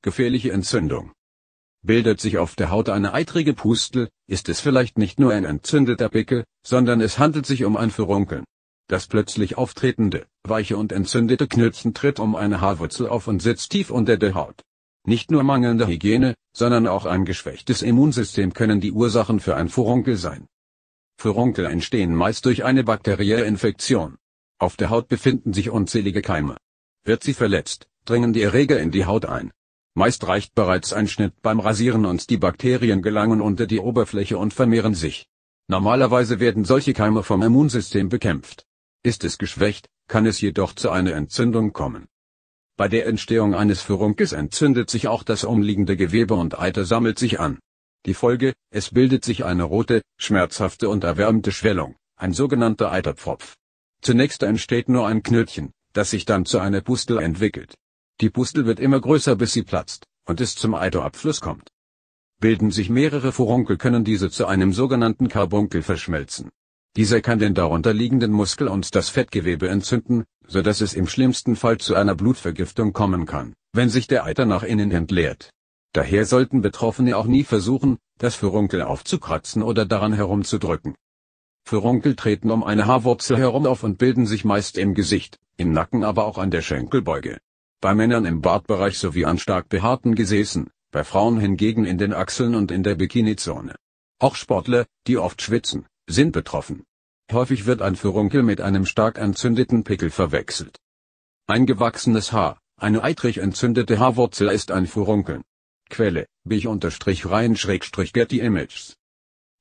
Gefährliche Entzündung. Bildet sich auf der Haut eine eitrige Pustel, ist es vielleicht nicht nur ein entzündeter Pickel, sondern es handelt sich um ein Verunkeln. Das plötzlich auftretende, weiche und entzündete Knirpsen tritt um eine Haarwurzel auf und sitzt tief unter der Haut. Nicht nur mangelnde Hygiene, sondern auch ein geschwächtes Immunsystem können die Ursachen für ein Furunkel sein. Furunkel entstehen meist durch eine bakterielle Infektion. Auf der Haut befinden sich unzählige Keime. Wird sie verletzt, dringen die Erreger in die Haut ein. Meist reicht bereits ein Schnitt beim Rasieren und die Bakterien gelangen unter die Oberfläche und vermehren sich. Normalerweise werden solche Keime vom Immunsystem bekämpft. Ist es geschwächt, kann es jedoch zu einer Entzündung kommen. Bei der Entstehung eines Furunkes entzündet sich auch das umliegende Gewebe und Eiter sammelt sich an. Die Folge, es bildet sich eine rote, schmerzhafte und erwärmte Schwellung, ein sogenannter Eiterpfropf. Zunächst entsteht nur ein Knötchen, das sich dann zu einer Pustel entwickelt. Die Pustel wird immer größer bis sie platzt und es zum Eiterabfluss kommt. Bilden sich mehrere Furunkel können diese zu einem sogenannten Karbunkel verschmelzen. Dieser kann den darunter liegenden Muskel und das Fettgewebe entzünden, so dass es im schlimmsten Fall zu einer Blutvergiftung kommen kann, wenn sich der Eiter nach innen entleert. Daher sollten Betroffene auch nie versuchen, das Furunkel aufzukratzen oder daran herumzudrücken. Furunkel treten um eine Haarwurzel herum auf und bilden sich meist im Gesicht, im Nacken aber auch an der Schenkelbeuge bei Männern im Bartbereich sowie an stark behaarten Gesäßen, bei Frauen hingegen in den Achseln und in der Bikinizone. Auch Sportler, die oft schwitzen, sind betroffen. Häufig wird ein Furunkel mit einem stark entzündeten Pickel verwechselt. Ein gewachsenes Haar, eine eitrig entzündete Haarwurzel ist ein Furunkeln. Quelle, bich-rein-getty images.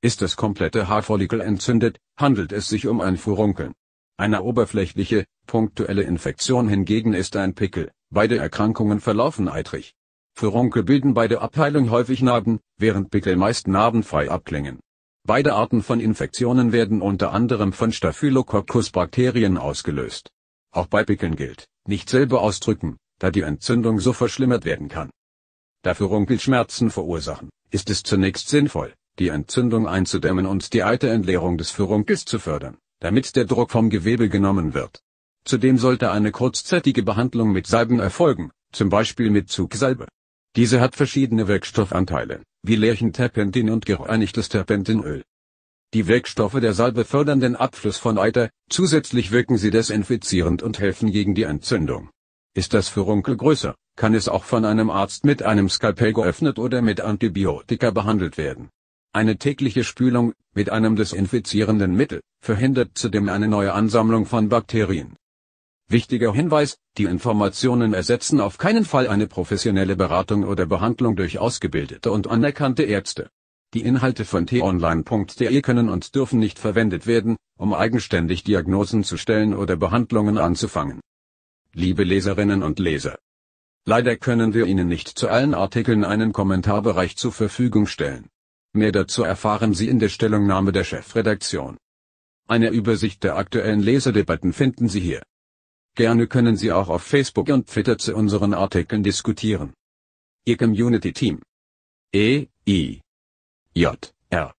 Ist das komplette Haarfollikel entzündet, handelt es sich um ein Furunkeln. Eine oberflächliche, punktuelle Infektion hingegen ist ein Pickel, Beide Erkrankungen verlaufen eitrig. Für Ronke bilden der Abteilungen häufig Narben, während Pickel meist narbenfrei abklingen. Beide Arten von Infektionen werden unter anderem von Staphylococcus-Bakterien ausgelöst. Auch bei Pickeln gilt, nicht selber ausdrücken, da die Entzündung so verschlimmert werden kann. Da Furunkel Schmerzen verursachen, ist es zunächst sinnvoll, die Entzündung einzudämmen und die Eiterentleerung des Furunkels zu fördern, damit der Druck vom Gewebe genommen wird. Zudem sollte eine kurzzeitige Behandlung mit Salben erfolgen, zum Beispiel mit Zugsalbe. Diese hat verschiedene Wirkstoffanteile, wie Lärchenterpentin und gereinigtes Terpentinöl. Die Wirkstoffe der Salbe fördern den Abfluss von Eiter, zusätzlich wirken sie desinfizierend und helfen gegen die Entzündung. Ist das Furunkel größer, kann es auch von einem Arzt mit einem Skalpell geöffnet oder mit Antibiotika behandelt werden. Eine tägliche Spülung mit einem desinfizierenden Mittel verhindert zudem eine neue Ansammlung von Bakterien. Wichtiger Hinweis, die Informationen ersetzen auf keinen Fall eine professionelle Beratung oder Behandlung durch ausgebildete und anerkannte Ärzte. Die Inhalte von t-online.de können und dürfen nicht verwendet werden, um eigenständig Diagnosen zu stellen oder Behandlungen anzufangen. Liebe Leserinnen und Leser. Leider können wir Ihnen nicht zu allen Artikeln einen Kommentarbereich zur Verfügung stellen. Mehr dazu erfahren Sie in der Stellungnahme der Chefredaktion. Eine Übersicht der aktuellen Leserdebatten finden Sie hier. Gerne können Sie auch auf Facebook und Twitter zu unseren Artikeln diskutieren. Ihr Community Team. E, I, J, R.